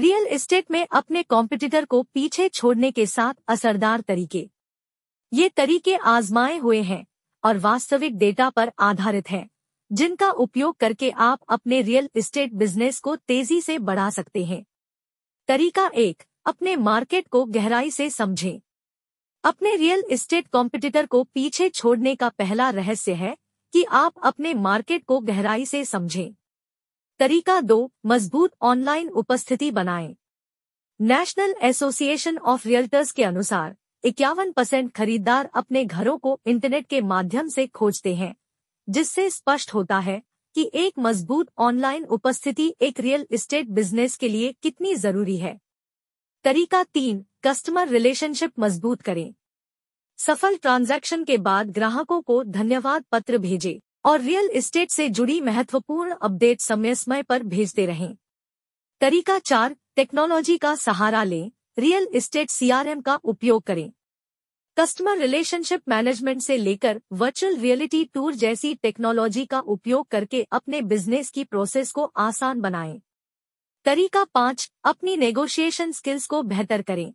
real estate में अपने competitor को पीछे छोड़ने के साथ असरदार तरीके ये तरीके आजमाए हुए हैं और वास्तविक डेटा पर आधारित हैं जिनका उपयोग करके आप अपने रियल एस्टेट बिजनेस को तेजी से बढ़ा सकते हैं तरीका एक अपने मार्केट को गहराई से समझें अपने रियल एस्टेट कॉम्पिटिटर को पीछे छोड़ने का पहला रहस्य है कि आप अपने मार्केट को गहराई से समझें तरीका दो मजबूत ऑनलाइन उपस्थिति बनाएं नेशनल एसोसिएशन ऑफ रियल्टर्स के अनुसार इक्यावन परसेंट खरीदार अपने घरों को इंटरनेट के माध्यम से खोजते हैं जिससे स्पष्ट होता है कि एक मजबूत ऑनलाइन उपस्थिति एक रियल इस्टेट बिजनेस के लिए कितनी जरूरी है तरीका तीन कस्टमर रिलेशनशिप मजबूत करें सफल ट्रांजैक्शन के बाद ग्राहकों को धन्यवाद पत्र भेजें और रियल इस्टेट से जुड़ी महत्वपूर्ण अपडेट समय समय पर भेजते रहें तरीका चार टेक्नोलॉजी का सहारा लें रियल इस्टेट सीआरएम का उपयोग करें कस्टमर रिलेशनशिप मैनेजमेंट से लेकर वर्चुअल रियलिटी टूर जैसी टेक्नोलॉजी का उपयोग करके अपने बिजनेस की प्रोसेस को आसान बनाएं तरीका पांच अपनी नेगोशिएशन स्किल्स को बेहतर करें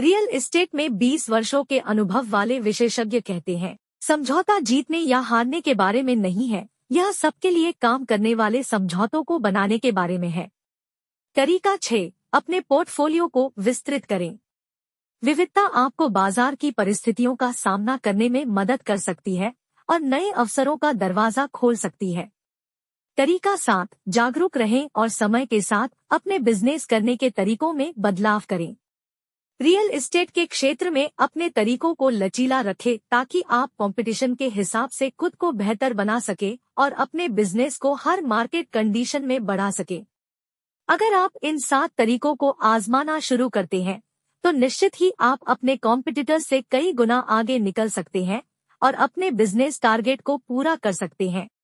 रियल इस्टेट में 20 वर्षों के अनुभव वाले विशेषज्ञ कहते हैं समझौता जीतने या हारने के बारे में नहीं है यह सबके लिए काम करने वाले समझौतों को बनाने के बारे में है तरीका छह अपने पोर्टफोलियो को विस्तृत करें विविधता आपको बाजार की परिस्थितियों का सामना करने में मदद कर सकती है और नए अवसरों का दरवाजा खोल सकती है तरीका सात जागरूक रहें और समय के साथ अपने बिजनेस करने के तरीकों में बदलाव करें रियल एस्टेट के क्षेत्र में अपने तरीकों को लचीला रखें ताकि आप कंपटीशन के हिसाब से खुद को बेहतर बना सके और अपने बिजनेस को हर मार्केट कंडीशन में बढ़ा सके अगर आप इन सात तरीकों को आजमाना शुरू करते हैं तो निश्चित ही आप अपने कॉम्पिटिटर से कई गुना आगे निकल सकते हैं और अपने बिजनेस टारगेट को पूरा कर सकते हैं